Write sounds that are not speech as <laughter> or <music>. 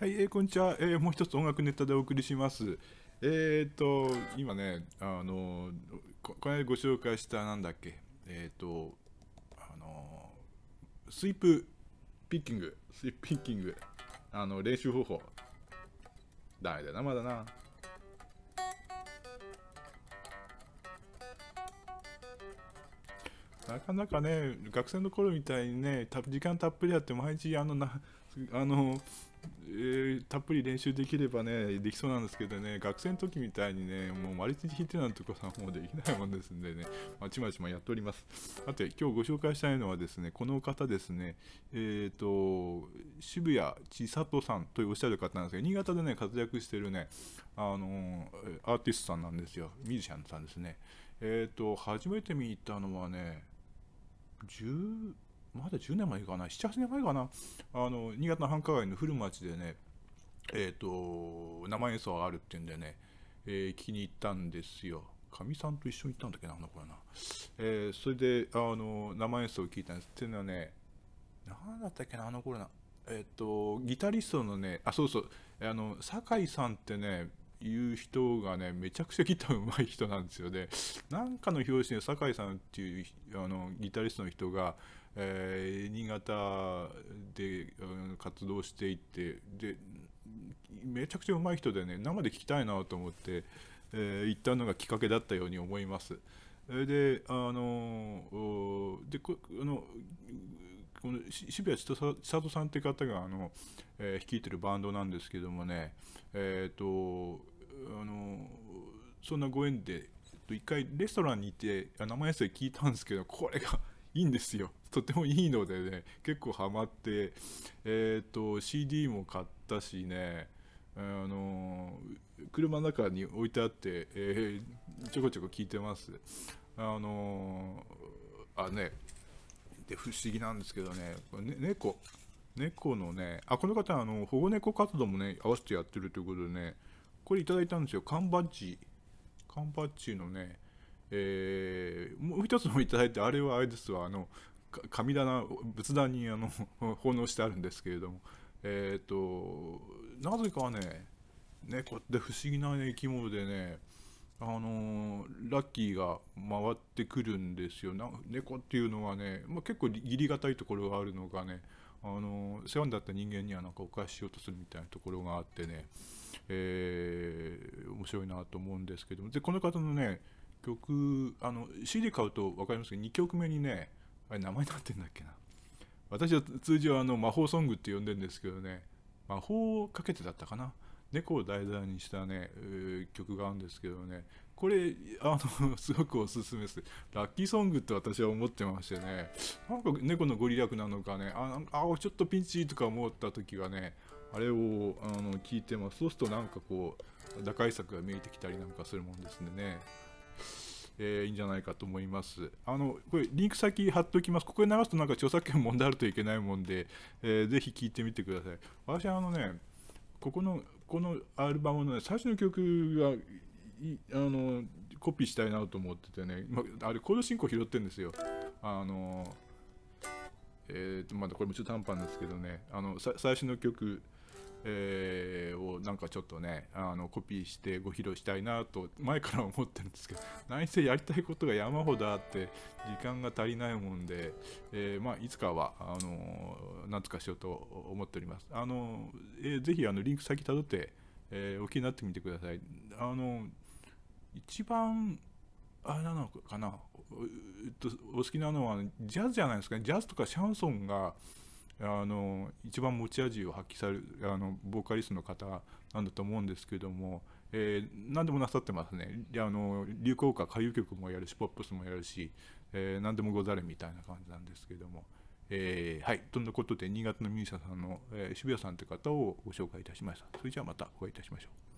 はい、えー、こんにちは、えー、もう一つ音楽ネタでお送りします。えっ、と、今ね、あのこ、この間ご紹介した、なんだっけ、えっ、と、あの、スイープピッキング、スイープピッキング、あの、練習方法。ダメだな、まだな。なかなかね、学生の頃みたいにね、時間たっぷりあって、毎日、あのな、あの、えー、たっぷり練習できればね、できそうなんですけどね、学生の時みたいにね、もうマルチ弾いてなんてことはもうできないもんですんでね、まちまちまやっております。さて、今日ご紹介したいのはですね、この方ですね、えっ、ー、と、渋谷千里さんとおっしゃる方なんですけど、新潟でね、活躍してるね、あの、アーティストさんなんですよ、ミュージシャンさんですね。えっ、ー、と、初めて見たのはね、10まだ10年前かな、7、8年前かな、あの、新潟の繁華街の古町でね、えっ、ー、と、生演奏があるっていうんでね、えー、聞きに行ったんですよ。かみさんと一緒に行ったんだっけな、あの頃な。えー、それで、あの、生演奏を聞いたんです。っていうのはね、何だったっけな、あの頃な。えっ、と、ギタリストのね、あ、そうそう、あの、酒井さんってね、いう人がね、めちゃくちゃギター上手い人なんですよね。なんかの表紙で酒井さんっていうあのギタリストの人が、えー、新潟で活動していってでめちゃくちゃうまい人でね生で聞きたいなと思って、えー、行ったのがきっかけだったように思います。で、あの、で、この、この渋谷千里さんって方が、あの、えー、率いてるバンドなんですけどもね、えー、と、あの、そんなご縁で、一回レストランに行って、生演奏聞いたんですけど、これがいいんですよ。とてもいいのでね、結構ハマって、えっ、ー、と、CD も買ったしね、あの車の中に置いてあって、えー、ちょこちょこ聞いてます。あのあ、ね、で、不思議なんですけどね、ね猫、猫のね、あ、この方、あの、保護猫活動もね、合わせてやってるということでね、これいただいたんですよ。缶バッジ。缶バッジのね、えー、もう一つもいただいて、あれはあれですわ、あの、神棚、仏壇にあの <laughs> 奉納してあるんですけれども、えっ、ー、と、なぜかね、猫って不思議な、ね、生き物でね、あのー、ラッキーが回ってくるんですよ。な猫っていうのはね、まあ、結構義理がたいところがあるのがね、あの世話になった人間にはなんかお返ししようとするみたいなところがあってね、えー、面白いなと思うんですけどもでこの方のね曲あの CD 買うと分かりますけど2曲目にねあれ名前になってんだっけな私は通常あの魔法ソングって呼んでんですけどね魔法をかけてだったかな猫を題材にしたね、えー、曲があるんですけどねこれあの <laughs> すごくおすすめですラッキーソングって私は思ってましてねなんか猫のご利益なのかねああちょっとピンチとか思った時はねあれをあの聞いてますそうするとなんかこう打開策が見えてきたりなんかするもんですねえー、いいんじゃないかと思います。あの、これ、リンク先貼っておきます。ここで流すとなんか著作権問題あるといけないもんで、えー、ぜひ聴いてみてください。私、はあのね、ここの、このアルバムのね、最初の曲が、あの、コピーしたいなと思っててね、まあれ、コード進行拾ってるんですよ。あの、えー、と、まだこれもちょっと短パンですけどね、あの、最初の曲、えー、をなんかちょっとねあのコピーしてご披露したいなと前から思ってるんですけど内政やりたいことが山ほどあって時間が足りないもんで、えー、まあ、いつかはあのなとかしようと思っております。あのえー、ぜひあのリンク先たどって、えお気になってみてください。あの一番あれなのかな、えっと、お好きなのはジャズじゃないですかねジャズとかシャンソンがあの一番持ち味を発揮されるあのボーカリストの方なんだと思うんですけども、えー、何でもなさってますねあの流行歌歌謡曲もやるしポップスもやるし、えー、何でもござれみたいな感じなんですけども、えー、はいとんなことで新潟のミュージシャンさんの、え渋谷さんという方をご紹介いたしましたそれじゃあまたお会いいたしましょう。